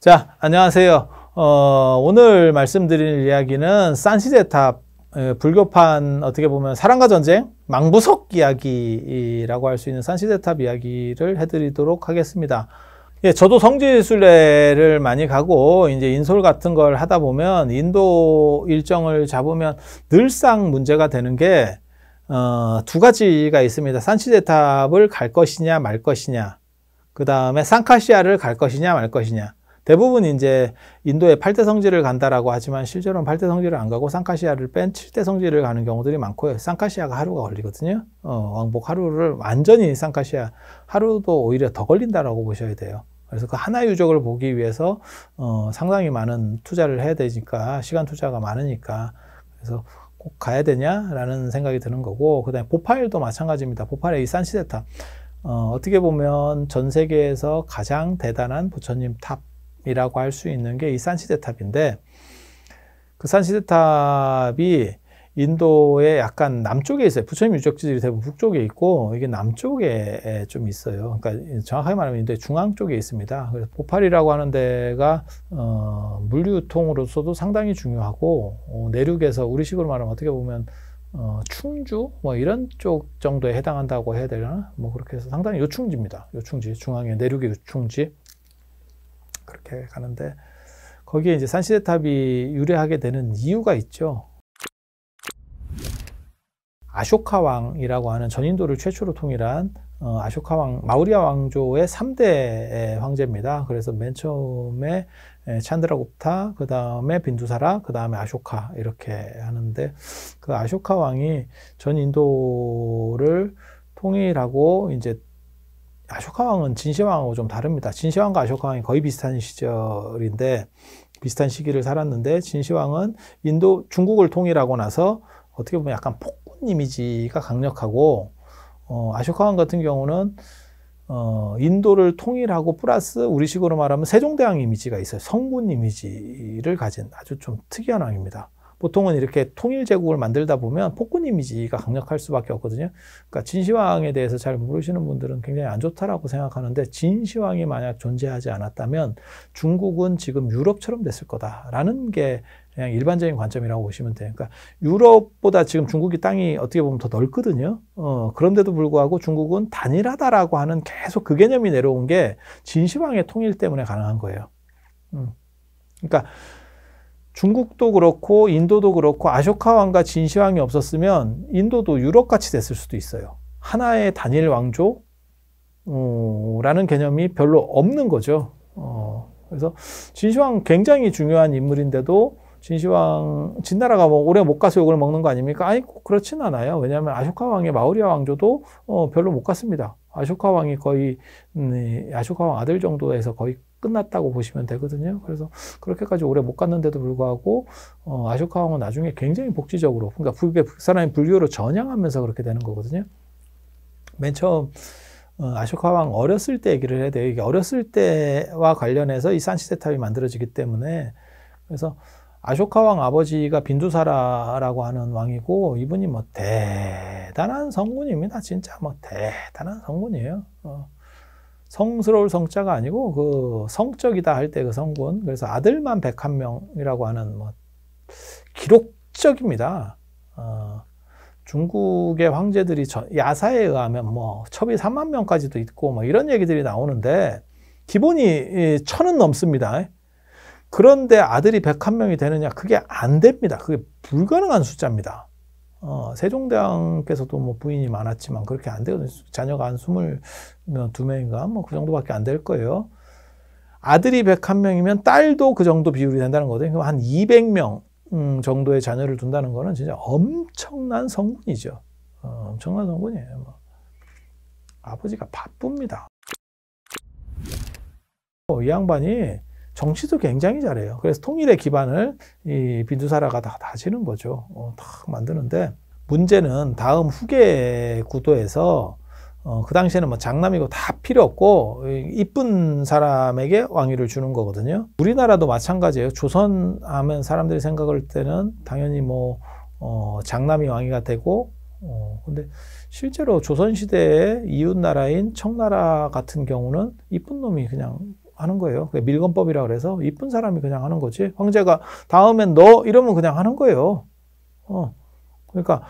자, 안녕하세요. 어, 오늘 말씀드릴 이야기는 산시제탑 불교판 어떻게 보면 사랑과 전쟁 망부석 이야기라고 할 수 있는 산시제탑 이야기를 해드리도록 하겠습니다. 예, 저도 성지순례를 많이 가고 이제 인솔 같은 걸 하다 보면 인도 일정을 잡으면 늘상 문제가 되는 게 어, 두 가지가 있습니다. 산시제탑을 갈 것이냐 말 것이냐. 그 다음에 상카시아를갈 것이냐 말 것이냐. 대부분 이제 인도에 8대 성지를 간다라고 하지만 실제로는 8대 성지를 안 가고 산카시아를 뺀 7대 성지를 가는 경우들이 많고요. 산카시아가 하루가 걸리거든요. 어, 왕복 하루를 완전히 산카시아 하루도 오히려 더 걸린다라고 보셔야 돼요. 그래서 그 하나 유적을 보기 위해서 어, 상당히 많은 투자를 해야 되니까 시간 투자가 많으니까 그래서 꼭 가야 되냐라는 생각이 드는 거고 그다음에 보팔도 마찬가지입니다. 보팔의 이 산시대 탑 어, 어떻게 보면 전 세계에서 가장 대단한 부처님 탑 이라고 할 수 있는 게 이 산시대탑인데 그 산시대탑이 인도의 약간 남쪽에 있어요. 부처님 유적지들이 대부분 북쪽에 있고 이게 남쪽에 좀 있어요. 그러니까 정확하게 말하면 인도의 중앙 쪽에 있습니다. 그래서 보팔이라고 하는 데가 어, 물류통으로서도 상당히 중요하고 어, 내륙에서 우리식으로 말하면 어떻게 보면 어, 충주 뭐 이런 쪽 정도에 해당한다고 해야 되나? 뭐 그렇게 해서 상당히 요충지입니다. 요충지 중앙에 내륙의 요충지 그렇게 가는데 거기에 이제 산시대탑이 유래하게 되는 이유가 있죠. 아쇼카 왕이라고 하는 전인도를 최초로 통일한 어, 아쇼카 왕, 마우리아 왕조의 3대 황제입니다. 그래서 맨 처음에 찬드라굽타, 그 다음에 빈두사라, 그 다음에 아쇼카 이렇게 하는데 그 아쇼카 왕이 전 인도를 통일하고 이제 아쇼카왕은 진시황하고 좀 다릅니다. 진시황과 아쇼카왕이 거의 비슷한 시절인데 비슷한 시기를 살았는데 진시황은 인도 중국을 통일하고 나서 어떻게 보면 약간 폭군 이미지가 강력하고 어, 아쇼카왕 같은 경우는 어, 인도를 통일하고 플러스 우리식으로 말하면 세종대왕 이미지가 있어요. 성군 이미지를 가진 아주 좀 특이한 왕입니다. 보통은 이렇게 통일 제국을 만들다 보면 폭군 이미지가 강력할 수밖에 없거든요. 그러니까 진시황에 대해서 잘 모르시는 분들은 굉장히 안 좋다라고 생각하는데 진시황이 만약 존재하지 않았다면 중국은 지금 유럽처럼 됐을 거다라는 게 그냥 일반적인 관점이라고 보시면 돼요. 그러니까 유럽보다 지금 중국이 땅이 어떻게 보면 더 넓거든요. 어, 그런데도 불구하고 중국은 단일하다라고 하는 계속 그 개념이 내려온 게 진시황의 통일 때문에 가능한 거예요. 음. 그러니까 중국도 그렇고 인도도 그렇고 아쇼카 왕과 진시 왕이 없었으면 인도도 유럽 같이 됐을 수도 있어요. 하나의 단일 왕조 어, 라는 개념이 별로 없는 거죠. 어, 그래서 진시황 굉장히 중요한 인물인데도 진시황 진나라가 뭐 오래 못 가서 욕을 먹는 거 아닙니까? 아니 그렇진 않아요. 왜냐하면 아쇼카 왕의 마우리아 왕조도 어, 별로 못 갔습니다. 아쇼카 왕이 거의 음, 네, 아쇼카 왕 아들 정도에서 거의 끝났다고 보시면 되거든요. 그래서 그렇게까지 오래 못 갔는데도 불구하고 어, 아쇼카왕은 나중에 굉장히 복지적으로 그러니까 불교 사람이 불교로 전향하면서 그렇게 되는 거거든요. 맨 처음 어, 아쇼카왕 어렸을 때 얘기를 해야 돼요. 이게 어렸을 때와 관련해서 이 산시세탑이 만들어지기 때문에 그래서 아쇼카왕 아버지가 빈두사라라고 하는 왕이고 이분이 뭐 대단한 성군입니다. 진짜 뭐 대단한 성군이에요. 어. 성스러울 성자가 아니고 그 성적이다 할 때 그 성군 그래서 아들만 101명이라고 하는 뭐 기록적입니다. 어, 중국의 황제들이 야사에 의하면 뭐 첩이 3만 명까지도 있고 뭐 이런 얘기들이 나오는데 기본이 천은 넘습니다. 그런데 아들이 101명이 되느냐 그게 안 됩니다. 그게 불가능한 숫자입니다. 어, 세종대왕께서도 뭐 부인이 많았지만 그렇게 안 되거든요. 자녀가 한2물두 어, 명인가 뭐 그 정도밖에 안 될 거예요. 아들이 101명이면 딸도 그 정도 비율이 된다는 거거든요. 한 200명 음, 정도의 자녀를 둔다는 거는 진짜 엄청난 성분이죠. 어, 엄청난 성분이에요. 뭐. 아버지가 바쁩니다. 어, 이 양반이 정치도 굉장히 잘해요. 그래서 통일의 기반을 이 빈두사라가 다 다지는 거죠. 어, 탁 만드는데 문제는 다음 후계 구도에서 어, 그 당시에는 뭐 장남이고 다 필요 없고 이쁜 사람에게 왕위를 주는 거거든요. 우리나라도 마찬가지예요. 조선 하면 사람들이 생각할 때는 당연히 뭐 어, 장남이 왕위가 되고 어, 근데 실제로 조선시대에 이웃나라인 청나라 같은 경우는 이쁜 놈이 그냥 하는 거예요. 그게 밀건법이라 그래서 이쁜 사람이 그냥 하는 거지. 황제가 다음엔 너 이러면 그냥 하는 거예요. 어. 그러니까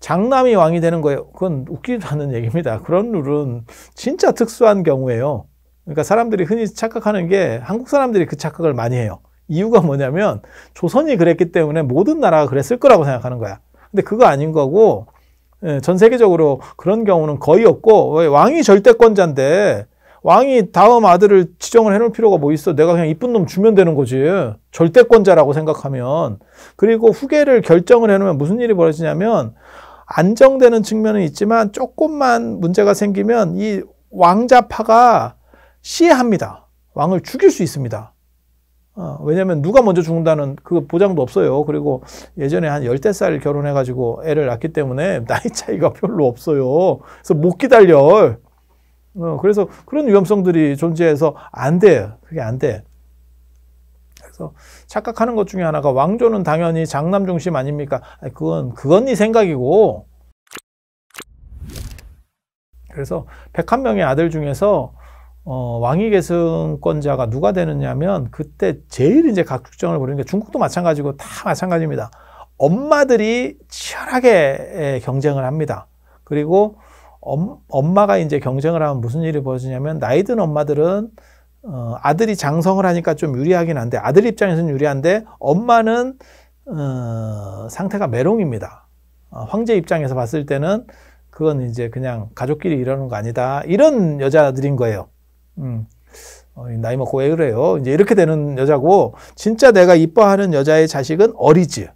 장남이 왕이 되는 거예요. 그건 웃기지 않은 얘기입니다. 그런 룰은 진짜 특수한 경우예요. 그러니까 사람들이 흔히 착각하는 게 한국 사람들이 그 착각을 많이 해요. 이유가 뭐냐면 조선이 그랬기 때문에 모든 나라가 그랬을 거라고 생각하는 거야. 근데 그거 아닌 거고 예, 전 세계적으로 그런 경우는 거의 없고 왜 왕이 절대권자인데 왕이 다음 아들을 지정을 해놓을 필요가 뭐 있어. 내가 그냥 이쁜 놈 주면 되는 거지. 절대권자라고 생각하면. 그리고 후계를 결정을 해놓으면 무슨 일이 벌어지냐면 안정되는 측면은 있지만 조금만 문제가 생기면 이 왕자파가 시해합니다. 왕을 죽일 수 있습니다. 어, 왜냐면 누가 먼저 죽는다는 그 보장도 없어요. 그리고 예전에 한열대살 결혼해가지고 애를 낳기 때문에 나이 차이가 별로 없어요. 그래서 못 기다려. 어, 그래서 그런 위험성들이 존재해서 안 돼요. 그게 안 돼. 그래서 착각하는 것 중에 하나가 왕조는 당연히 장남 중심 아닙니까? 그건 그건 네 생각이고. 그래서 101명의 아들 중에서 어, 왕위 계승권자가 누가 되느냐면 그때 제일 이제 각축정을 부리는 게 중국도 마찬가지고 다 마찬가지입니다. 엄마들이 치열하게 경쟁을 합니다. 그리고 엄, 마가 이제 경쟁을 하면 무슨 일이 벌어지냐면 나이 든 엄마들은 어, 아들이 장성을 하니까 좀 유리하긴 한데 아들 입장에서는 유리한데 엄마는 어, 상태가 메롱입니다. 어, 황제 입장에서 봤을 때는 그건 이제 그냥 가족끼리 이러는 거 아니다 이런 여자들인 거예요. 음. 어, 나이 먹고 왜 그래요? 이제 이렇게 되는 여자고 진짜 내가 이뻐하는 여자의 자식은 어리지.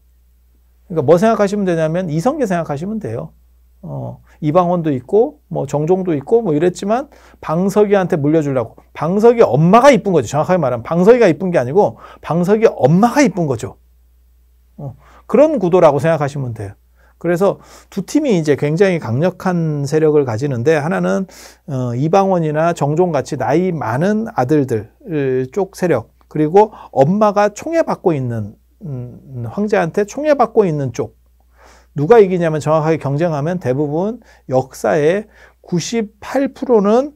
그러니까 뭐 생각하시면 되냐면 이성계 생각하시면 돼요. 어, 이방원도 있고 뭐 정종도 있고 뭐 이랬지만 방석이한테 물려주려고 방석이 엄마가 이쁜 거죠 정확하게 말하면 방석이가 이쁜 게 아니고 방석이 엄마가 이쁜 거죠. 어, 그런 구도라고 생각하시면 돼요. 그래서 두 팀이 이제 굉장히 강력한 세력을 가지는데 하나는 어, 이방원이나 정종 같이 나이 많은 아들들 쪽 세력 그리고 엄마가 총애받고 있는 음, 황제한테 총애받고 있는 쪽 누가 이기냐면 정확하게 경쟁하면 대부분 역사의 98%는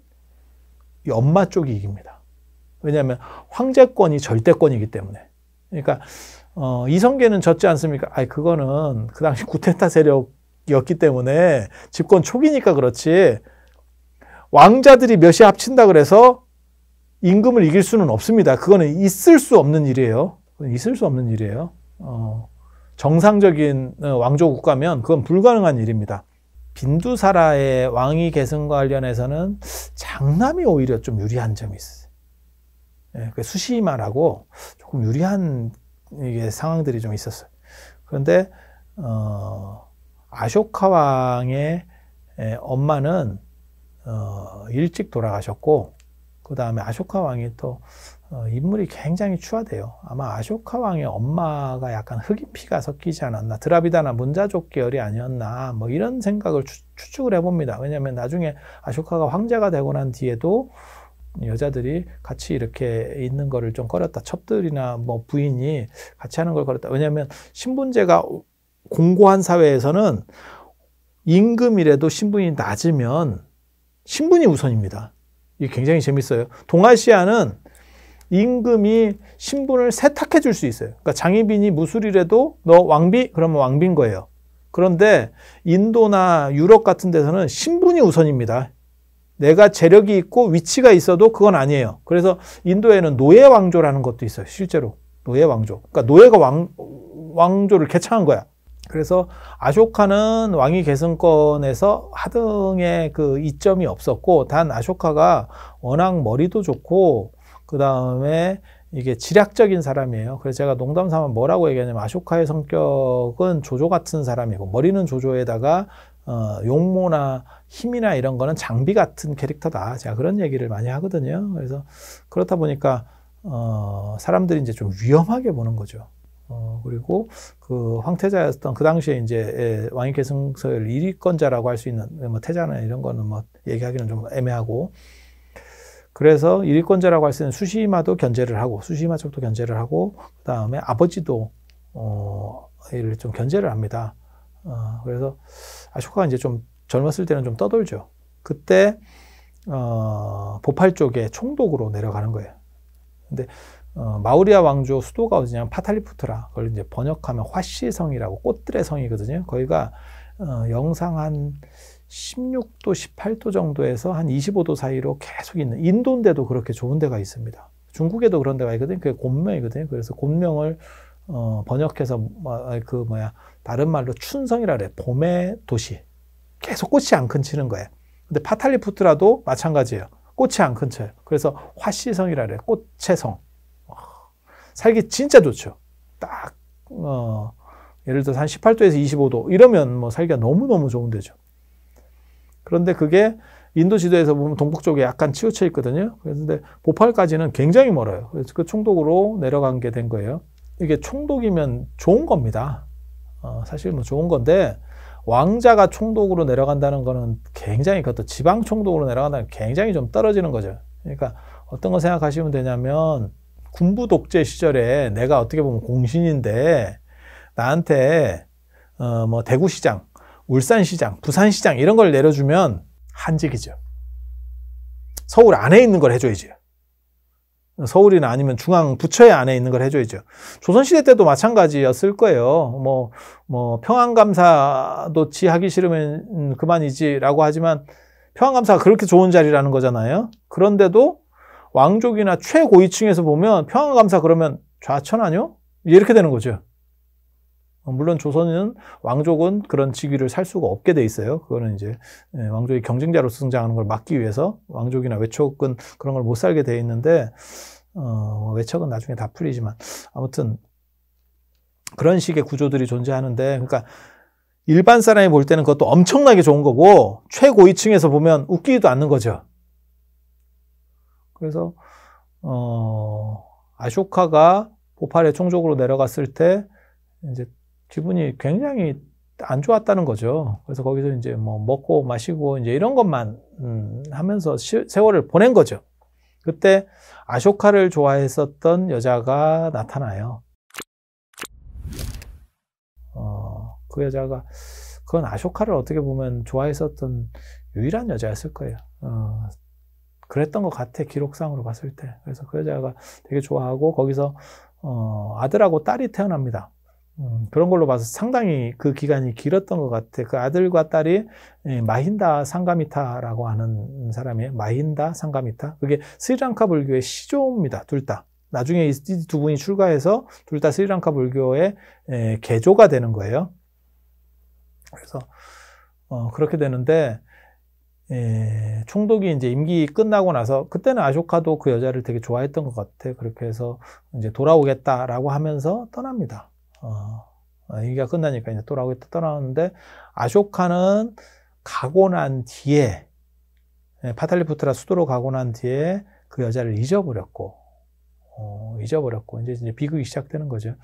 연마 쪽이 이깁니다. 왜냐하면 황제권이 절대권이기 때문에. 그러니까 어, 이성계는 졌지 않습니까? 아이 그거는 그 당시 구테타 세력이었기 때문에 집권 초기니까 그렇지. 왕자들이 몇이 합친다 그래서 임금을 이길 수는 없습니다. 그거는 있을 수 없는 일이에요. 있을 수 없는 일이에요. 어. 정상적인 어, 왕조 국가면 그건 불가능한 일입니다. 빈두사라의 왕위 계승 관련해서는 장남이 오히려 좀 유리한 점이 있어요. 예, 수시마라고 조금 유리한 상황들이 좀 있었어요. 그런데 어, 아쇼카 왕의 엄마는 어, 일찍 돌아가셨고 그 다음에 아쇼카 왕이 또 어, 인물이 굉장히 추하대요. 아마 아쇼카 왕의 엄마가 약간 흑인 피가 섞이지 않았나, 드라비다나 문자족 계열이 아니었나, 뭐 이런 생각을 추, 측을 해봅니다. 왜냐하면 나중에 아쇼카가 황제가 되고 난 뒤에도 여자들이 같이 이렇게 있는 거를 좀 꺼렸다. 첩들이나 뭐 부인이 같이 하는 걸 꺼렸다. 왜냐하면 신분제가 공고한 사회에서는 임금이라도 신분이 낮으면 신분이 우선입니다. 이게 굉장히 재밌어요. 동아시아는 임금이 신분을 세탁해 줄 수 있어요. 그러니까 장희빈이 무술이라도 너 왕비? 그러면 왕비인 거예요. 그런데 인도나 유럽 같은 데서는 신분이 우선입니다. 내가 재력이 있고 위치가 있어도 그건 아니에요. 그래서 인도에는 노예 왕조라는 것도 있어요. 실제로 노예 왕조. 그러니까 노예가 왕 왕조를 개창한 거야. 그래서 아쇼카는 왕위 계승권에서 하등의 그 이점이 없었고 단 아쇼카가 워낙 머리도 좋고 그 다음에 이게 지략적인 사람이에요. 그래서 제가 농담 삼아 뭐라고 얘기하냐면 아쇼카의 성격은 조조 같은 사람이고 머리는 조조에다가 어, 용모나 힘이나 이런 거는 장비 같은 캐릭터다. 제가 그런 얘기를 많이 하거든요. 그래서 그렇다 보니까 어, 사람들이 이제 좀 위험하게 보는 거죠. 어, 그리고 그 황태자였던 그 당시에 이제 예, 왕위 계승설 1위권자라고 할 수 있는 뭐 태자나 이런 거는 뭐 얘기하기는 좀 애매하고 그래서 일권자라고 할 수 있는 수시마도 견제를 하고 수시마 쪽도 견제를 하고 그 다음에 아버지도 어, 이를 좀 견제를 합니다. 어, 그래서 아쇼카가 이제 좀 젊었을 때는 좀 떠돌죠. 그때 어, 보팔 쪽에 총독으로 내려가는 거예요. 근데 어, 마우리아 왕조 수도가 어디냐 파탈리푸트라. 그걸 이제 번역하면 화씨성이라고 꽃들의 성이거든요. 거기가 어, 영상 한 16도, 18도 정도에서 한 25도 사이로 계속 있는 인도인데도 그렇게 좋은 데가 있습니다. 중국에도 그런 데가 있거든요. 그게 곤명이거든요. 그래서 곤명을 어, 번역해서 뭐, 아, 그 뭐야 다른 말로 춘성이라 그래. 봄의 도시. 계속 꽃이 안 큰치는 거예요. 근데 파탈리푸트라도 마찬가지예요. 꽃이 안 큰쳐요. 그래서 화씨성이라 그래. 꽃의 성. 어, 살기 진짜 좋죠. 딱 어, 예를 들어서 한 18도에서 25도 이러면 뭐 살기가 너무너무 좋은 데죠. 그런데 그게 인도 지도에서 보면 동북 쪽에 약간 치우쳐 있거든요. 그런데 보팔까지는 굉장히 멀어요. 그래서 그 총독으로 내려간 게 된 거예요. 이게 총독이면 좋은 겁니다. 어, 사실 뭐 좋은 건데 왕자가 총독으로 내려간다는 거는 굉장히 그것도 지방 총독으로 내려간다는 굉장히 좀 떨어지는 거죠. 그러니까 어떤 거 생각하시면 되냐면 군부 독재 시절에 내가 어떻게 보면 공신인데 나한테 어뭐 대구시장 울산시장, 부산시장 이런 걸 내려주면 한직이죠. 서울 안에 있는 걸 해줘야죠. 서울이나 아니면 중앙 부처에 안에 있는 걸 해줘야죠. 조선시대 때도 마찬가지였을 거예요. 뭐, 뭐, 평안감사도 지 하기 싫으면 그만이지라고 하지만 평안감사가 그렇게 좋은 자리라는 거잖아요. 그런데도 왕족이나 최고위층에서 보면 평안감사 그러면 좌천 아니요? 이렇게 되는 거죠. 어, 물론 조선은 왕족은 그런 직위를 살 수가 없게 돼 있어요. 그거는 이제 예, 왕족이 경쟁자로 성장하는 걸 막기 위해서 왕족이나 외척은 그런 걸 못 살게 돼 있는데 어, 뭐 외척은 나중에 다 풀리지만 아무튼 그런 식의 구조들이 존재하는데 그러니까 일반 사람이 볼 때는 그것도 엄청나게 좋은 거고 최고위층에서 보면 웃기지도 않는 거죠. 그래서 어, 아쇼카가 보팔의 총족으로 내려갔을 때 이제 기분이 굉장히 안 좋았다는 거죠. 그래서 거기서 이제 뭐 먹고 마시고 이제 이런 것만 음, 하면서 시, 세월을 보낸 거죠. 그때 아쇼카를 좋아했었던 여자가 나타나요. 어, 그 여자가 그건 아쇼카를 어떻게 보면 좋아했었던 유일한 여자였을 거예요. 어, 그랬던 것 같아 기록상으로 봤을 때. 그래서 그 여자가 되게 좋아하고 거기서 어, 아들하고 딸이 태어납니다. 음, 그런 걸로 봐서 상당히 그 기간이 길었던 것 같아. 그 아들과 딸이 예, 마힌다 상가미타라고 하는 사람이에요. 마힌다 상가미타. 그게 스리랑카 불교의 시조입니다. 둘 다. 나중에 이 두 분이 출가해서 둘 다 스리랑카 불교의 에, 예, 개조가 되는 거예요. 그래서 어, 그렇게 되는데 에, 예, 총독이 이제 임기 끝나고 나서 그때는 아쇼카도 그 여자를 되게 좋아했던 것 같아. 그렇게 해서 이제 돌아오겠다라고 하면서 떠납니다. 어, 어, 얘기가 끝나니까 이제 또라고 떠나는데 아쇼카는 가고 난 뒤에 예, 파탈리프트라 수도로 가고 난 뒤에 그 여자를 잊어버렸고 어, 잊어버렸고 이제 이제 비극이 시작되는 거죠.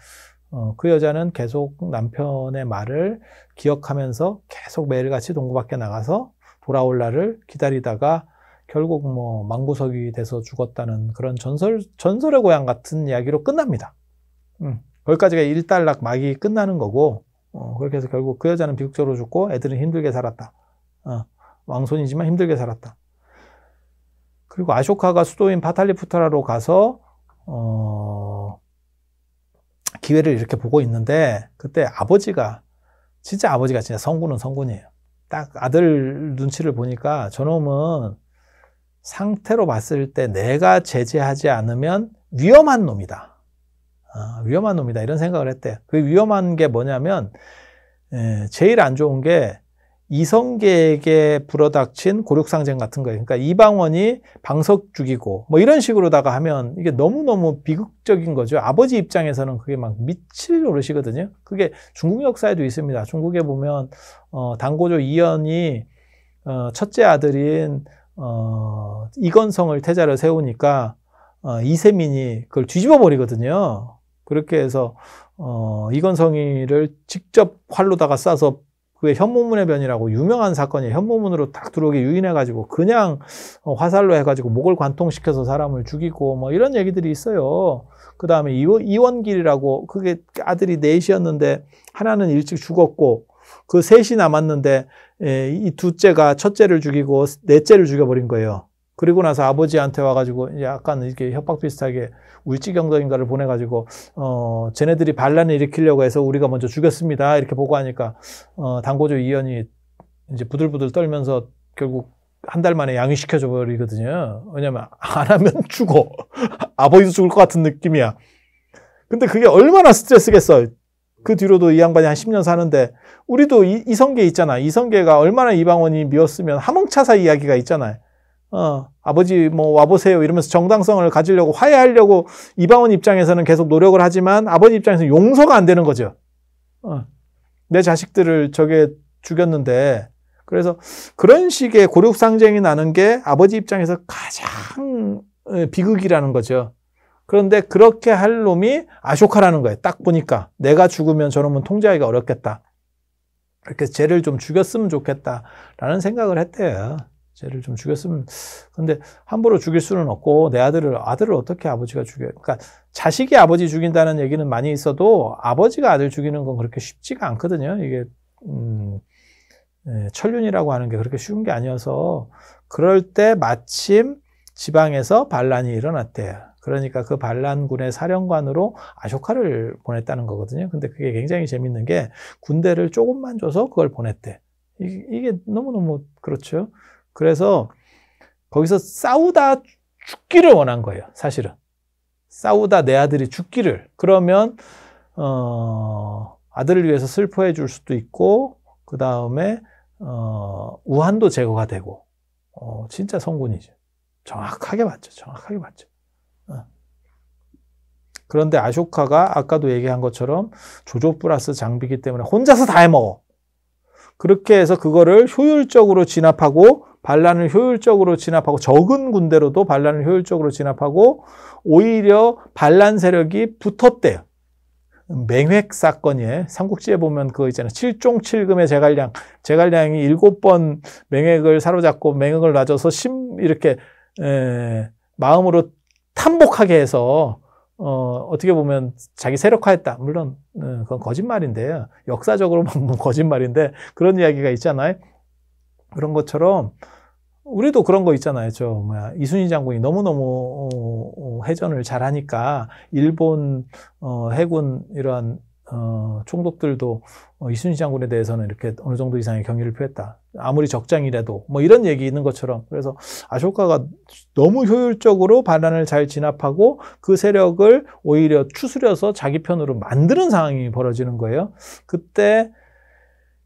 어, 그 여자는 계속 남편의 말을 기억하면서 계속 매일같이 동구 밖에 나가서 돌아올 날을 기다리다가 결국 뭐망부석이 돼서 죽었다는 그런 전설 전설의 고향 같은 이야기로 끝납니다. 음. 거기까지가 일단락 막이 끝나는 거고 어, 그렇게 해서 결국 그 여자는 비극적으로 죽고 애들은 힘들게 살았다. 어, 왕손이지만 힘들게 살았다. 그리고 아쇼카가 수도인 파탈리프트라로 가서 어, 기회를 이렇게 보고 있는데 그때 아버지가 진짜 아버지가 진짜 성군은 성군이에요. 딱 아들 눈치를 보니까 저놈은 상태로 봤을 때 내가 제재하지 않으면 위험한 놈이다. 아, 위험한 놈이다 이런 생각을 했대그 위험한 게 뭐냐면 에, 제일 안 좋은 게 이성계에게 불어닥친 고륙상쟁 같은 거예요. 그러니까 이방원이 방석 죽이고 뭐 이런 식으로다가 하면 이게 너무너무 비극적인 거죠. 아버지 입장에서는 그게 막 미칠 노릇이거든요. 그게 중국 역사에도 있습니다. 중국에 보면 어, 당고조 이연이 어, 첫째 아들인 어, 이건성을 태자로 세우니까 어, 이세민이 그걸 뒤집어 버리거든요. 그렇게 해서 어, 이건성이를 직접 활로다가 싸서 그게 현무문의 변이라고 유명한 사건이 현무문으로 딱 들어오게 유인해가지고 그냥 어, 화살로 해가지고 목을 관통시켜서 사람을 죽이고 뭐 이런 얘기들이 있어요. 그 다음에 이원길이라고 그게 아들이 넷이었는데 하나는 일찍 죽었고 그 셋이 남았는데 예, 이 둘째가 첫째를 죽이고 넷째를 죽여버린 거예요. 그리고 나서 아버지한테 와가지고 약간 이렇게 협박 비슷하게 울지경도인가를 보내가지고 어 쟤네들이 반란을 일으키려고 해서 우리가 먼저 죽였습니다 이렇게 보고하니까 어 당고조 이현이 이제 부들부들 떨면서 결국 한 달 만에 양위시켜줘 버리거든요. 왜냐면 안 하면 죽어. 아버지도 죽을 것 같은 느낌이야. 근데 그게 얼마나 스트레스겠어. 그 뒤로도 이 양반이 한 10년 사는데 우리도 이, 이성계 있잖아. 이성계가 얼마나 이방원이 미웠으면 하몽차사 이야기가 있잖아요. 어, 아버지 뭐 와보세요 이러면서 정당성을 가지려고 화해하려고 이방원 입장에서는 계속 노력을 하지만 아버지 입장에서는 용서가 안 되는 거죠. 어, 내 자식들을 저게 죽였는데 그래서 그런 식의 고륙상쟁이 나는 게 아버지 입장에서 가장 비극이라는 거죠. 그런데 그렇게 할 놈이 아쇼카라는 거예요. 딱 보니까 내가 죽으면 저놈은 통제하기가 어렵겠다. 이렇게 죄를 좀 죽였으면 좋겠다라는 생각을 했대요. 쟤를 좀 죽였으면 근데 함부로 죽일 수는 없고 내 아들을 아들을 어떻게 아버지가 죽여요? 그러니까 자식이 아버지 죽인다는 얘기는 많이 있어도 아버지가 아들 죽이는 건 그렇게 쉽지가 않거든요. 이게 음, 예, 천륜이라고 하는 게 그렇게 쉬운 게 아니어서 그럴 때 마침 지방에서 반란이 일어났대요. 그러니까 그 반란군의 사령관으로 아쇼카를 보냈다는 거거든요. 근데 그게 굉장히 재밌는 게 군대를 조금만 줘서 그걸 보냈대. 이 이게 너무너무 그렇죠. 그래서 거기서 싸우다 죽기를 원한 거예요, 사실은. 싸우다 내 아들이 죽기를. 그러면, 어, 아들을 위해서 슬퍼해 줄 수도 있고, 그 다음에, 어, 우한도 제거가 되고, 어, 진짜 성군이죠. 정확하게 맞죠. 정확하게 맞죠. 어. 그런데 아쇼카가 아까도 얘기한 것처럼 조조 플러스 장비기 때문에 혼자서 다 해먹어. 그렇게 해서 그거를 효율적으로 진압하고 반란을 효율적으로 진압하고 적은 군대로도 반란을 효율적으로 진압하고 오히려 반란 세력이 붙었대요. 맹획 사건이에 삼국지에 보면 그거 있잖아요. 칠종칠금의 제갈량. 제갈량이 일번 맹획을 사로잡고 맹획을 놔줘서 심 이렇게 에, 마음으로 탐복하게 해서 어, 어떻게 보면 자기 세력화했다. 물론 음, 그건 거짓말인데요. 역사적으로 보면 거짓말인데 그런 이야기가 있잖아요. 그런 것처럼 우리도 그런 거 있잖아요. 저 뭐야 이순신 장군이 너무너무 해전을 어, 어, 잘하니까 일본 어, 해군 이러한 어, 총독들도 어, 이순신 장군에 대해서는 이렇게 어느 정도 이상의 경의를 표했다. 아무리 적장이라도 뭐 이런 얘기 있는 것처럼 그래서 아쇼카가 너무 효율적으로 반란을 잘 진압하고 그 세력을 오히려 추스려서 자기 편으로 만드는 상황이 벌어지는 거예요. 그때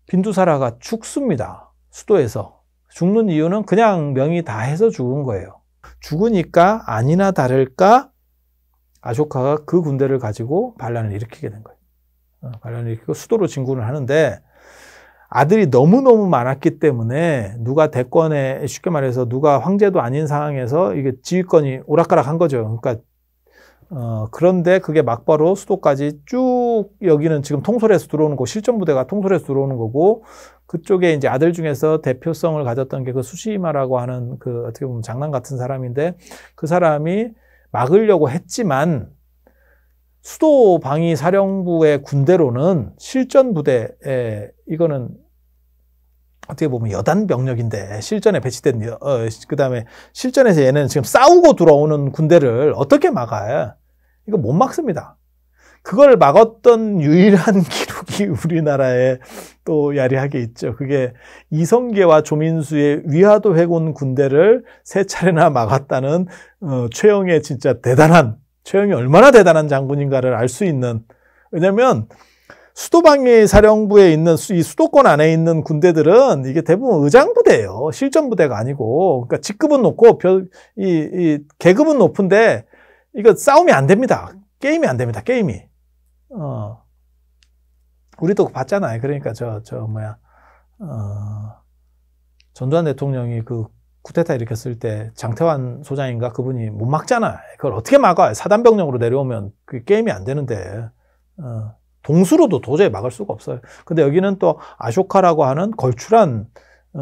빈두사라가 죽습니다. 수도에서 죽는 이유는 그냥 명이 다 해서 죽은 거예요. 죽으니까 아니나 다를까 아쇼카가 그 군대를 가지고 반란을 일으키게 된 거예요. 어, 반란을 일으키고 수도로 진군을 하는데 아들이 너무너무 많았기 때문에 누가 대권에 쉽게 말해서 누가 황제도 아닌 상황에서 이게 지휘권이 오락가락 한 거죠. 그러니까 어, 그런데 그게 막바로 수도까지 쭉 여기는 지금 통솔에서 들어오는 거, 실전부대가 통솔에서 들어오는 거고, 그쪽에 이제 아들 중에서 대표성을 가졌던 게 그 수시마라고 하는 그 어떻게 보면 장난 같은 사람인데, 그 사람이 막으려고 했지만, 수도 방위 사령부의 군대로는 실전 부대에 이거는 어떻게 보면 여단 병력인데 실전에 배치된 어, 그다음에 실전에서 얘는 지금 싸우고 들어오는 군대를 어떻게 막아요? 이거 못 막습니다. 그걸 막았던 유일한 기록이 우리나라에 또 야리하게 있죠. 그게 이성계와 조민수의 위화도 회군 군대를 세 차례나 막았다는 어, 최영의 진짜 대단한 최영이 얼마나 대단한 장군인가를 알 수 있는 왜냐하면 수도방위 사령부에 있는 이 수도권 안에 있는 군대들은 이게 대부분 의장부대예요. 실전부대가 아니고 그러니까 직급은 높고 별, 이, 이 계급은 높은데 이거 싸움이 안 됩니다. 게임이 안 됩니다. 게임이. 어. 우리도 봤잖아요. 그러니까 저, 저, 뭐야, 어, 전두환 대통령이 그 쿠데타 일으켰을 때 장태환 소장인가 그분이 못막잖아 그걸 어떻게 막아 사단병력으로 내려오면 그 게임이 안 되는데, 어, 동수로도 도저히 막을 수가 없어요. 근데 여기는 또 아쇼카라고 하는 걸출한, 어,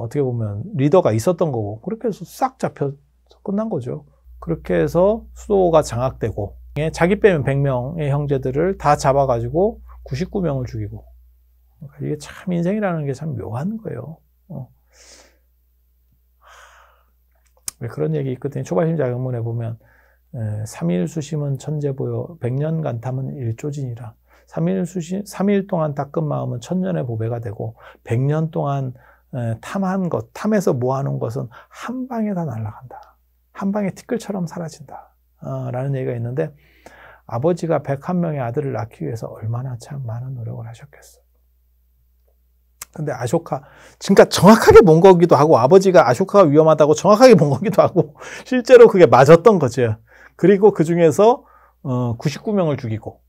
어떻게 보면 리더가 있었던 거고, 그렇게 해서 싹 잡혀 끝난 거죠. 그렇게 해서 수도가 장악되고 예, 자기 빼면 100명의 형제들을 다 잡아가지고 99명을 죽이고 그러니까 이게 참 인생이라는 게 참 묘한 거예요. 어. 그런 얘기 있거든요. 초발심자 영문에 보면 3일 예, 수심은 천재보여 100년 간탐은 일조진이라 3일 수심 3일 동안 닦은 마음은 천년의 보배가 되고 100년 동안 예, 탐한 것 탐해서 모아놓은 것은 한 방에 다 날아간다. 한 방에 티끌처럼 사라진다. 어, 라는 얘기가 있는데 아버지가 101명의 아들을 낳기 위해서 얼마나 참 많은 노력을 하셨겠어. 근데 아쇼카, 그러니까 정확하게 본 거기도 하고 아버지가 아쇼카가 위험하다고 정확하게 본 거기도 하고 실제로 그게 맞았던 거죠. 그리고 그 중에서 어, 99명을 죽이고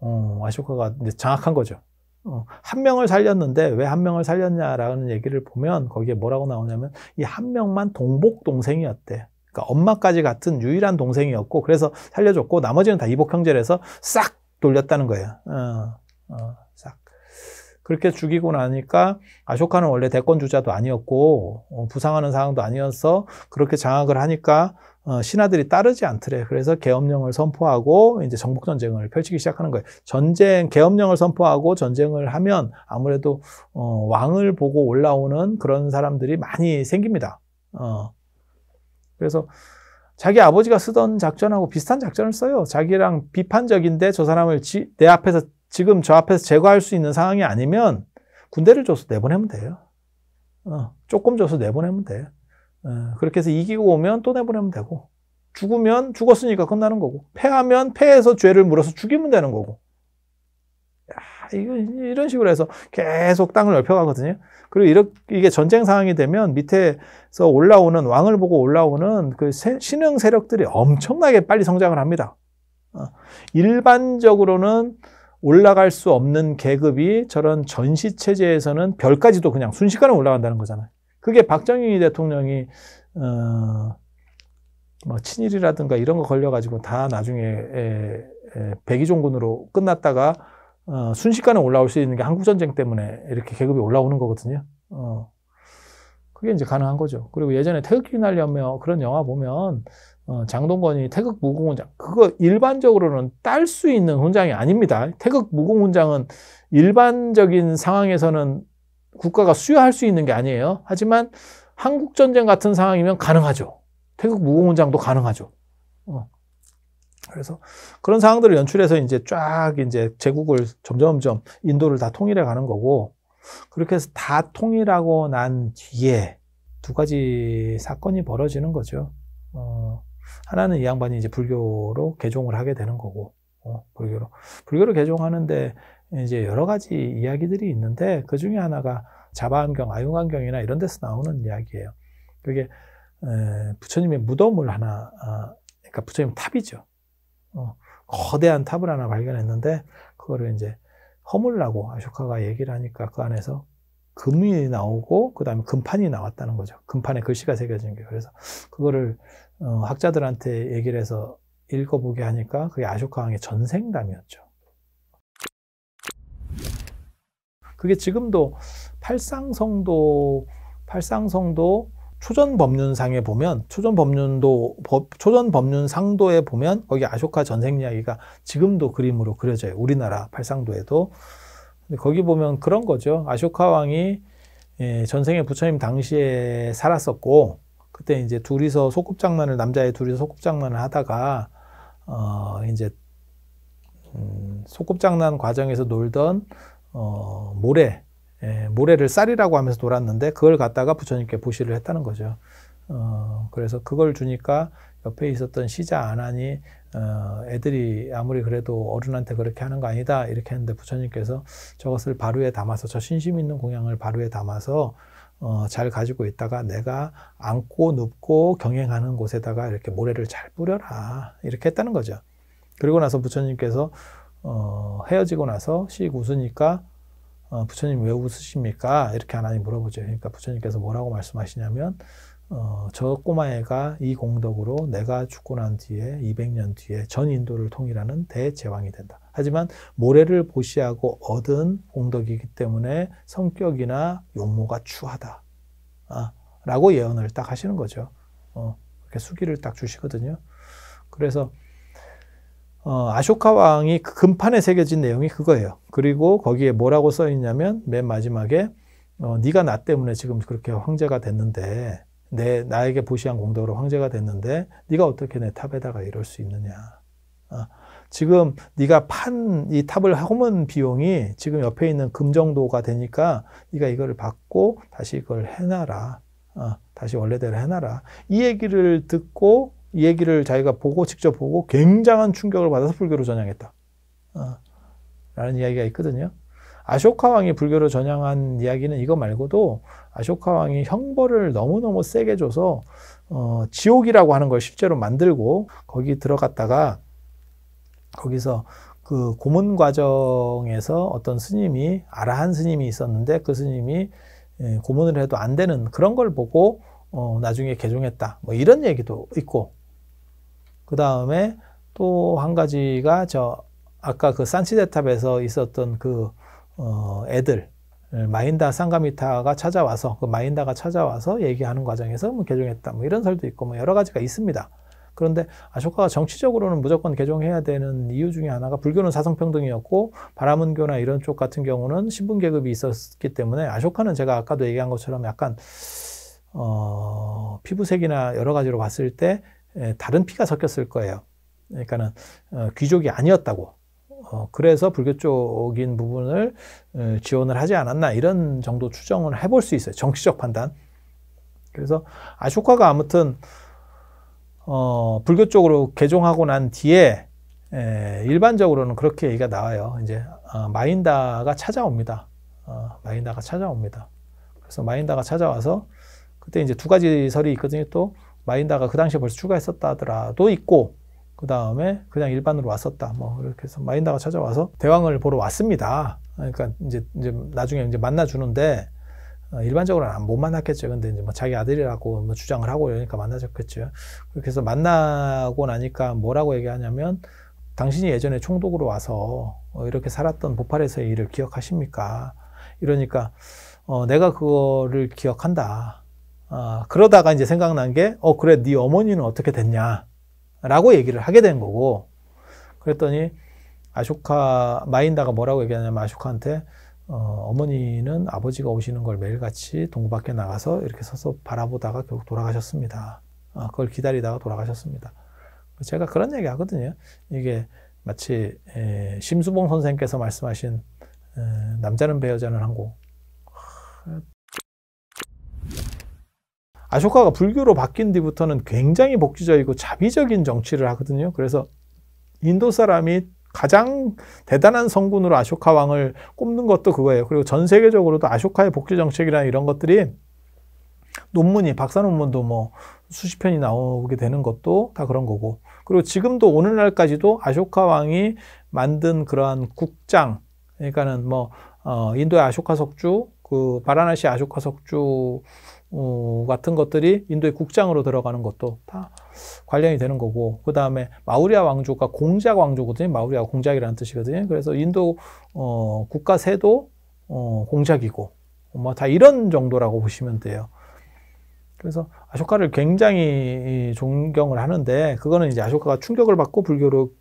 어, 아쇼카가 이제 장악한 거죠. 어, 한 명을 살렸는데 왜 한 명을 살렸냐라는 얘기를 보면 거기에 뭐라고 나오냐면 이 한 명만 동복 동생이었대. 그러니까 엄마까지 같은 유일한 동생이었고 그래서 살려줬고 나머지는 다 이복 형제라서 싹 돌렸다는 거예요. 어, 어, 싹. 그렇게 죽이고 나니까 아쇼카는 원래 대권 주자도 아니었고 어, 부상하는 상황도 아니어서 그렇게 장악을 하니까 어, 신하들이 따르지 않더래. 그래서 계엄령을 선포하고 이제 정복 전쟁을 펼치기 시작하는 거예요. 전쟁 계엄령을 선포하고 전쟁을 하면 아무래도 어, 왕을 보고 올라오는 그런 사람들이 많이 생깁니다. 어, 그래서 자기 아버지가 쓰던 작전하고 비슷한 작전을 써요. 자기랑 비판적인데 저 사람을 지, 내 앞에서 지금 저 앞에서 제거할 수 있는 상황이 아니면 군대를 줘서 내보내면 돼요. 어, 조금 줘서 내보내면 돼요. 어, 그렇게 해서 이기고 오면 또 내보내면 되고 죽으면 죽었으니까 끝나는 거고 패하면 패해서 죄를 물어서 죽이면 되는 거고 이거 이런 식으로 해서 계속 땅을 넓혀가거든요. 그리고 이렇게 이게 전쟁 상황이 되면 밑에서 올라오는 왕을 보고 올라오는 그 신흥 세력들이 엄청나게 빨리 성장을 합니다. 어, 일반적으로는 올라갈 수 없는 계급이 저런 전시 체제에서는 별까지도 그냥 순식간에 올라간다는 거잖아요. 그게 박정희 대통령이 어, 뭐 친일이라든가 이런 거 걸려가지고 다 나중에 에, 에, 백의종군으로 끝났다가 어, 순식간에 올라올 수 있는 게 한국 전쟁 때문에 이렇게 계급이 올라오는 거거든요. 어. 그게 이제 가능한 거죠. 그리고 예전에 태극기 날려며 그런 영화 보면 어, 장동건이 태극 무공훈장 그거 일반적으로는 딸 수 있는 훈장이 아닙니다. 태극 무공훈장은 일반적인 상황에서는 국가가 수여할 수 있는 게 아니에요. 하지만 한국 전쟁 같은 상황이면 가능하죠. 태극 무공훈장도 가능하죠. 어. 그래서 그런 상황들을 연출해서 이제 쫙 이제 제국을 점점점 인도를 다 통일해 가는 거고 그렇게 해서 다 통일하고 난 뒤에 두 가지 사건이 벌어지는 거죠. 어, 하나는 이 양반이 이제 불교로 개종을 하게 되는 거고 어, 불교로 불교로 개종하는데 이제 여러 가지 이야기들이 있는데 그 중에 하나가 자바안경, 아융안경이나 이런 데서 나오는 이야기예요. 그게 에, 부처님의 무덤을 하나, 아, 그러니까 부처님 탑이죠. 어, 거대한 탑을 하나 발견했는데 그거를 이제 허물라고 아쇼카가 얘기를 하니까 그 안에서 금이 나오고 그다음에 금판이 나왔다는 거죠. 금판에 글씨가 새겨진 게 그래서 그거를 어, 학자들한테 얘기를 해서 읽어보게 하니까 그게 아쇼카 왕의 전생담이었죠. 그게 지금도 팔상성도 팔상성도 초전 법륜상에 보면 초전 법륜도 법 초전 법륜 상도에 보면 거기 아쇼카 전생 이야기가 지금도 그림으로 그려져요. 우리나라 팔상도에도 거기 보면 그런 거죠. 아쇼카 왕이 예, 전생에 부처님 당시에 살았었고 그때 이제 둘이서 소꿉장난을 남자애 둘이서 소꿉장난을 하다가 어 이제 음, 소꿉장난 과정에서 놀던 어 모래 예, 모래를 쌀이라고 하면서 놀았는데 그걸 갖다가 부처님께 보시를 했다는 거죠. 어, 그래서 그걸 주니까 옆에 있었던 시자 안하니 어, 애들이 아무리 그래도 어른한테 그렇게 하는 거 아니다 이렇게 했는데 부처님께서 저것을 바루에 담아서 저 신심 있는 공양을 바루에 담아서 어, 잘 가지고 있다가 내가 앉고 눕고 경행하는 곳에다가 이렇게 모래를 잘 뿌려라 이렇게 했다는 거죠. 그리고 나서 부처님께서 어, 헤어지고 나서 시 웃으니까 어, 부처님 왜 웃으십니까? 이렇게 하나님 물어보죠. 그러니까 부처님께서 뭐라고 말씀하시냐면 어, 저 꼬마애가 이 공덕으로 내가 죽고 난 뒤에 200년 뒤에 전 인도를 통일하는 대제왕이 된다. 하지만 모래를 보시하고 얻은 공덕이기 때문에 성격이나 용모가 추하다. 아, 라고 예언을 딱 하시는 거죠. 어, 이렇게 수기를 딱 주시거든요. 그래서 어, 아쇼카 왕이 그 금판에 새겨진 내용이 그거예요. 그리고 거기에 뭐라고 써 있냐면 맨 마지막에 어, 네가 나 때문에 지금 그렇게 황제가 됐는데 내 나에게 부시한 공덕으로 황제가 됐는데 네가 어떻게 내 탑에다가 이럴 수 있느냐. 어, 지금 네가 판 이 탑을 허문 비용이 지금 옆에 있는 금 정도가 되니까 네가 이거 받고 다시 이걸 해놔라. 어, 다시 원래대로 해놔라. 이 얘기를 듣고 얘기를 자기가 보고 직접 보고 굉장한 충격을 받아서 불교로 전향했다. 어, 라는 이야기가 있거든요. 아쇼카 왕이 불교로 전향한 이야기는 이거 말고도 아쇼카 왕이 형벌을 너무너무 세게 줘서 어, 지옥이라고 하는 걸 실제로 만들고 거기 들어갔다가 거기서 그 고문 과정에서 어떤 스님이 아라한 스님이 있었는데 그 스님이 예, 고문을 해도 안 되는 그런 걸 보고 어, 나중에 개종했다. 뭐 이런 얘기도 있고 그 다음에 또 한 가지가 저 아까 그산치대탑에서 있었던 그 어, 애들 예, 마인다 상가미타가 찾아와서 그 마인다가 찾아와서 얘기하는 과정에서 뭐 개종했다 뭐 이런 설도 있고 뭐 여러 가지가 있습니다. 그런데 아쇼카가 정치적으로는 무조건 개종해야 되는 이유 중에 하나가 불교는 사성평등이었고 바라문교나 이런 쪽 같은 경우는 신분 계급이 있었기 때문에 아쇼카는 제가 아까도 얘기한 것처럼 약간 어, 피부색이나 여러 가지로 봤을 때 다른 피가 섞였을 거예요. 그러니까는 어, 귀족이 아니었다고. 어, 그래서 불교 쪽인 부분을 지원을 하지 않았나 이런 정도 추정을 해볼 수 있어요. 정치적 판단. 그래서 아쇼카가 아무튼 어, 불교 쪽으로 개종하고 난 뒤에 에, 일반적으로는 그렇게 얘기가 나와요. 이제 어, 마인다가 찾아옵니다. 어, 마인다가 찾아옵니다. 그래서 마인다가 찾아와서 그때 이제 두 가지 설이 있거든요. 또 마인다가 그 당시에 벌써 추가했었다 하더라도 있고 그 다음에 그냥 일반으로 왔었다 뭐 이렇게 해서 마인다가 찾아와서 대왕을 보러 왔습니다 그러니까 이제, 이제 나중에 이제 만나주는데 어, 일반적으로는 못 만났겠죠. 근데 이제 뭐 자기 아들이라고 뭐 주장을 하고 이러니까 만나셨겠죠. 그렇게 해서 만나고 나니까 뭐라고 얘기하냐면 당신이 예전에 총독으로 와서 어, 이렇게 살았던 보팔에서의 일을 기억하십니까? 이러니까 어, 내가 그거를 기억한다. 어, 그러다가 이제 생각난 게, 어, 그래, 네 어머니는 어떻게 됐냐? 라고 얘기를 하게 된 거고, 그랬더니, 아쇼카, 마인다가 뭐라고 얘기하냐면, 아쇼카한테, 어, 어머니는 아버지가 오시는 걸 매일같이 동구 밖에 나가서 이렇게 서서 바라보다가 결국 돌아가셨습니다. 어, 그걸 기다리다가 돌아가셨습니다. 제가 그런 얘기 하거든요. 이게 마치, 에, 심수봉 선생께서 말씀하신, 에, 남자는 배우자는 한국. 아쇼카가 불교로 바뀐 뒤부터는 굉장히 복지적이고 자비적인 정치를 하거든요. 그래서 인도 사람이 가장 대단한 성군으로 아쇼카 왕을 꼽는 것도 그거예요. 그리고 전 세계적으로도 아쇼카의 복지 정책이나 이런 것들이 논문이 박사 논문도 뭐 수십 편이 나오게 되는 것도 다 그런 거고. 그리고 지금도 오늘날까지도 아쇼카 왕이 만든 그러한 국장 그러니까는 뭐 어, 인도의 아쇼카 석주 그 바라나시 아쇼카 석주 어, 같은 것들이 인도의 국장으로 들어가는 것도 다 관련이 되는 거고 그 다음에 마우리아 왕조가 공작 왕조거든요 마우리아 공작이라는 뜻이거든요 그래서 인도 어, 국가 세도 어, 공작이고 뭐 다 이런 정도라고 보시면 돼요 그래서 아쇼카를 굉장히 존경을 하는데 그거는 이제 아쇼카가 충격을 받고 불교로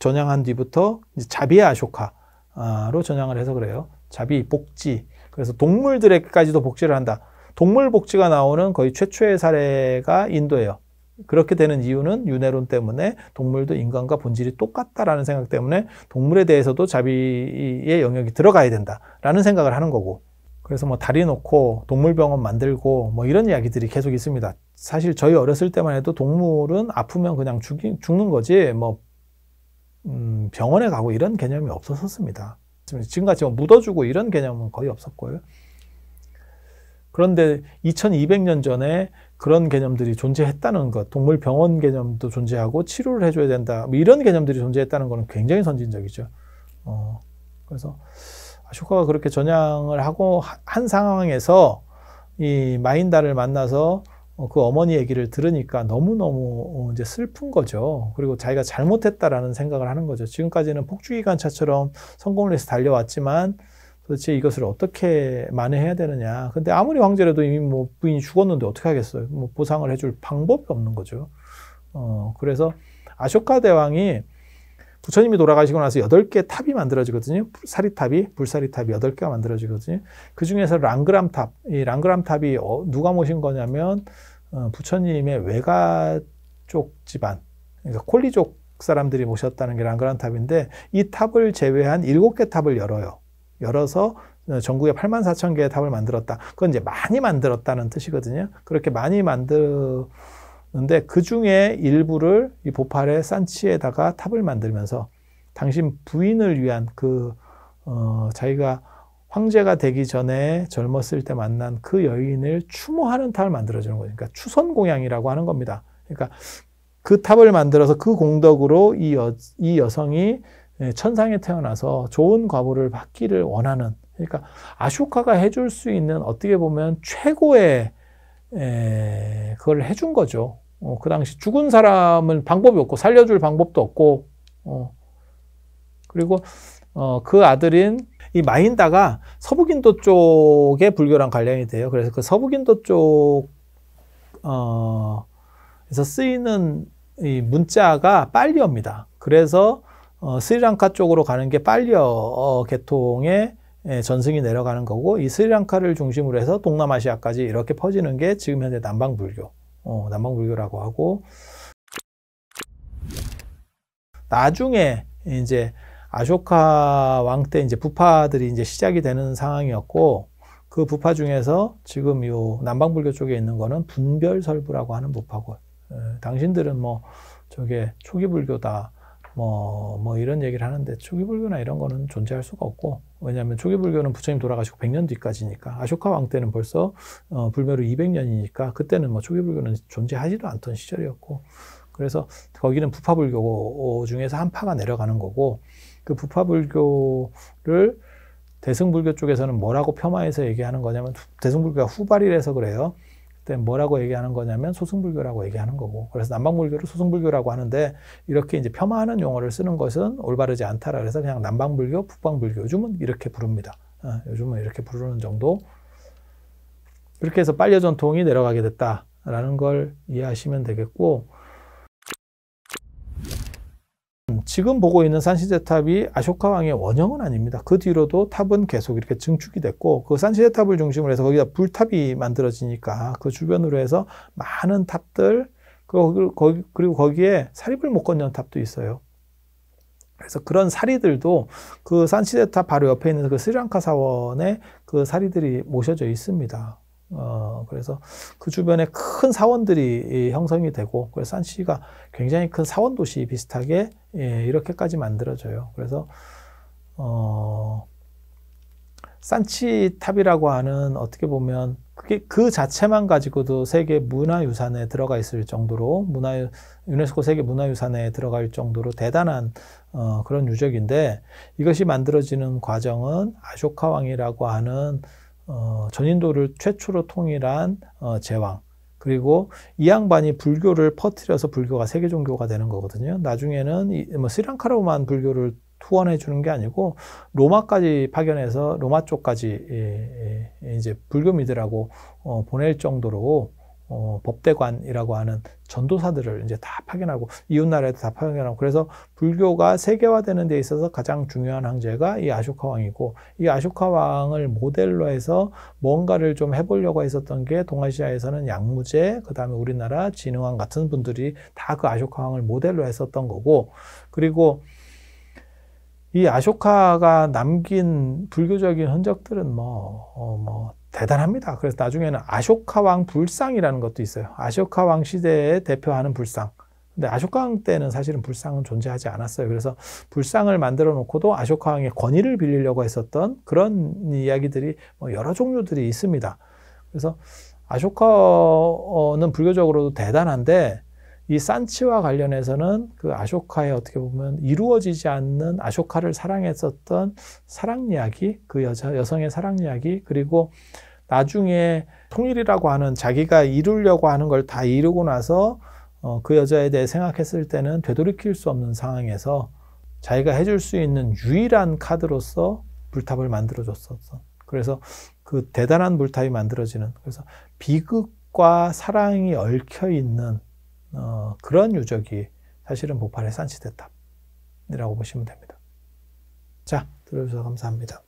전향한 뒤부터 자비의 아쇼카로 아, 전향을 해서 그래요 자비 복지 그래서 동물들에게까지도 복지를 한다 동물 복지가 나오는 거의 최초의 사례가 인도예요. 그렇게 되는 이유는 윤회론 때문에 동물도 인간과 본질이 똑같다라는 생각 때문에 동물에 대해서도 자비의 영역이 들어가야 된다라는 생각을 하는 거고. 그래서 뭐 다리 놓고 동물병원 만들고 뭐 이런 이야기들이 계속 있습니다. 사실 저희 어렸을 때만 해도 동물은 아프면 그냥 죽이, 죽는 거지 뭐 음, 병원에 가고 이런 개념이 없었었습니다. 지금같이 뭐 묻어주고 이런 개념은 거의 없었고요. 그런데 2200년 전에 그런 개념들이 존재했다는 것, 동물 병원 개념도 존재하고 치료를 해줘야 된다, 뭐 이런 개념들이 존재했다는 것은 굉장히 선진적이죠. 어, 그래서 아쇼카가 그렇게 전향을 하고 한 상황에서 이 마인다를 만나서 어, 그 어머니 얘기를 들으니까 너무너무 어, 이제 슬픈 거죠. 그리고 자기가 잘못했다라는 생각을 하는 거죠. 지금까지는 폭주기관차처럼 성공을 해서 달려왔지만 도대체 이것을 어떻게 만회해야 되느냐. 근데 아무리 황제라도 이미 뭐 부인이 죽었는데 어떻게 하겠어요? 뭐 보상을 해줄 방법이 없는 거죠. 어, 그래서 아쇼카 대왕이 부처님이 돌아가시고 나서 여덟 개 탑이 만들어지거든요. 사리탑이, 불사리탑이 여덟 개가 만들어지거든요. 그 중에서 랑그람 탑, 이 랑그람 탑이 어, 누가 모신 거냐면, 어, 부처님의 외가 쪽 집안, 그러니까 콜리족 사람들이 모셨다는 게 랑그람 탑인데, 이 탑을 제외한 일곱 개 탑을 열어요. 열어서 어, 전국에 8만 4천 개의 탑을 만들었다. 그건 이제 많이 만들었다는 뜻이거든요. 그렇게 많이 만드는데 그 중에 일부를 이 보팔의 산치에다가 탑을 만들면서 당신 부인을 위한 그, 어, 자기가 황제가 되기 전에 젊었을 때 만난 그 여인을 추모하는 탑을 만들어주는 거니까 그러니까 추선공양이라고 하는 겁니다. 그러니까 그 탑을 만들어서 그 공덕으로 이, 여, 이 여성이 예, 천상에 태어나서 좋은 과보를 받기를 원하는 그러니까 아쇼카가 해줄 수 있는 어떻게 보면 최고의 예, 그걸 해준 거죠. 어, 그 당시 죽은 사람은 방법이 없고 살려줄 방법도 없고 어. 그리고 어, 그 아들인 이 마인다가 서북인도 쪽에 불교랑 관련이 돼요. 그래서 그 서북인도 쪽 어, 에서 쓰이는 이 문자가 빨리옵니다. 그래서 어, 스리랑카 쪽으로 가는 게빨리 어, 어 개통의 예, 전승이 내려가는 거고 이 스리랑카를 중심으로 해서 동남아시아까지 이렇게 퍼지는 게 지금 현재 남방불교, 어, 남방불교라고 하고 나중에 이제 아쇼카 왕 때 이제 부파들이 이제 시작이 되는 상황이었고 그 부파 중에서 지금 요 남방불교 쪽에 있는 거는 분별설부라고 하는 부파고 에, 예, 당신들은 뭐 저게 초기 불교다 뭐, 뭐 이런 얘기를 하는데 초기불교나 이런 거는 존재할 수가 없고 왜냐하면 초기불교는 부처님 돌아가시고 100년 뒤까지니까 아쇼카 왕 때는 벌써 어, 불멸후 200년이니까 그때는 뭐 초기불교는 존재하지도 않던 시절이었고 그래서 거기는 부파불교 중에서 한 파가 내려가는 거고 그 부파불교를 대승불교 쪽에서는 뭐라고 폄하해서 얘기하는 거냐면 대승불교가 후발이라서 그래요. 때 뭐라고 얘기하는 거냐면 소승불교라고 얘기하는 거고 그래서 남방불교를 소승불교라고 하는데 이렇게 이제 폄하하는 용어를 쓰는 것은 올바르지 않다라 그래서 그냥 남방불교, 북방불교 요즘은 이렇게 부릅니다. 어, 요즘은 이렇게 부르는 정도. 이렇게 해서 빨려 전통이 내려가게 됐다라는 걸 이해하시면 되겠고 음, 지금 보고 있는 산시제탑이 아쇼카 왕의 원형은 아닙니다. 그 뒤로도 탑은 계속 이렇게 증축이 됐고 그 산시제탑을 중심으로 해서 거기다 불탑이 만들어지니까 그 주변으로 해서 많은 탑들 그리고 거기에 사립을 못 건는 탑도 있어요. 그래서 그런 사리들도 그 산시제탑 바로 옆에 있는 그 스리랑카 사원에 그 사리들이 모셔져 있습니다. 어, 그래서 그 주변에 큰 사원들이 형성이 되고, 그래서 산시가 굉장히 큰 사원 도시 비슷하게 예, 이렇게까지 만들어져요. 그래서 어, 산치탑이라고 하는 어떻게 보면 그게 그 자체만 가지고도 세계 문화유산에 들어가 있을 정도로 문화 유네스코 세계 문화유산에 들어갈 정도로 대단한 어, 그런 유적인데 이것이 만들어지는 과정은 아쇼카 왕이라고 하는 어, 전인도를 최초로 통일한 어, 제왕 그리고 이 양반이 불교를 퍼뜨려서 불교가 세계 종교가 되는 거거든요. 나중에는 이, 뭐 스리랑카로만 불교를 후원해 주는 게 아니고 로마까지 파견해서 로마 쪽까지 예, 예, 예 이제 불교믿으라고 어, 보낼 정도로 어, 법대관이라고 하는 전도사들을 이제 다 파견하고 이웃나라에도 다 파견하고 그래서 불교가 세계화되는 데 있어서 가장 중요한 황제가 이 아쇼카 왕이고 이 아쇼카 왕을 모델로 해서 뭔가를 좀 해보려고 했었던 게 동아시아에서는 양무제 그다음에 우리나라 진흥왕 같은 분들이 다 그 아쇼카 왕을 모델로 했었던 거고 그리고 이 아쇼카가 남긴 불교적인 흔적들은 뭐, 어, 뭐, 대단합니다. 그래서 나중에는 아쇼카 왕 불상이라는 것도 있어요. 아쇼카 왕 시대에 대표하는 불상. 근데 아쇼카 왕 때는 사실은 불상은 존재하지 않았어요. 그래서 불상을 만들어 놓고도 아쇼카 왕의 권위를 빌리려고 했었던 그런 이야기들이 뭐 여러 종류들이 있습니다. 그래서 아쇼카는 불교적으로도 대단한데 이 산치와 관련해서는 그 아쇼카의 어떻게 보면 이루어지지 않는 아쇼카를 사랑했었던 사랑 이야기, 그 여자, 여성의 사랑 이야기, 그리고 나중에 통일이라고 하는 자기가 이루려고 하는 걸 다 이루고 나서 어, 그 여자에 대해 생각했을 때는 되돌이킬 수 없는 상황에서 자기가 해줄 수 있는 유일한 카드로서 불탑을 만들어줬었던. 그래서 그 대단한 불탑이 만들어지는. 그래서 비극과 사랑이 얽혀 있는 어, 그런 유적이 사실은 모팔에산치됐탑이라고 보시면 됩니다. 자, 들어주셔서 감사합니다.